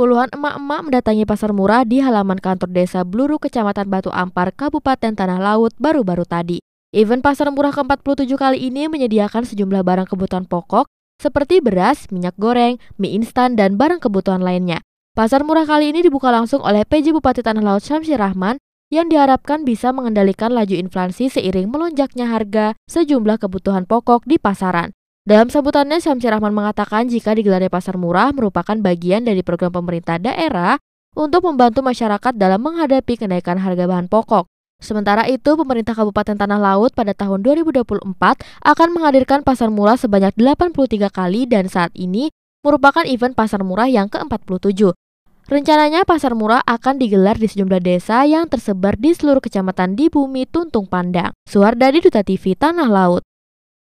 Puluhan emak-emak mendatangi pasar murah di halaman kantor desa Bluru, Kecamatan Batu Ampar, Kabupaten Tanah Laut baru-baru tadi. Event pasar murah ke-47 kali ini menyediakan sejumlah barang kebutuhan pokok seperti beras, minyak goreng, mie instan, dan barang kebutuhan lainnya. Pasar murah kali ini dibuka langsung oleh PJ Bupati Tanah Laut Syamsir Rahman yang diharapkan bisa mengendalikan laju inflasi seiring melonjaknya harga sejumlah kebutuhan pokok di pasaran. Dalam sambutannya, Syamsir Rahman mengatakan jika digelarnya pasar murah merupakan bagian dari program pemerintah daerah untuk membantu masyarakat dalam menghadapi kenaikan harga bahan pokok. Sementara itu, pemerintah Kabupaten Tanah Laut pada tahun 2024 akan menghadirkan pasar murah sebanyak 83 kali dan saat ini merupakan event pasar murah yang ke-47. Rencananya pasar murah akan digelar di sejumlah desa yang tersebar di seluruh kecamatan di bumi Tuntung Pandang. Suhardadi Duta TV Tanah Laut.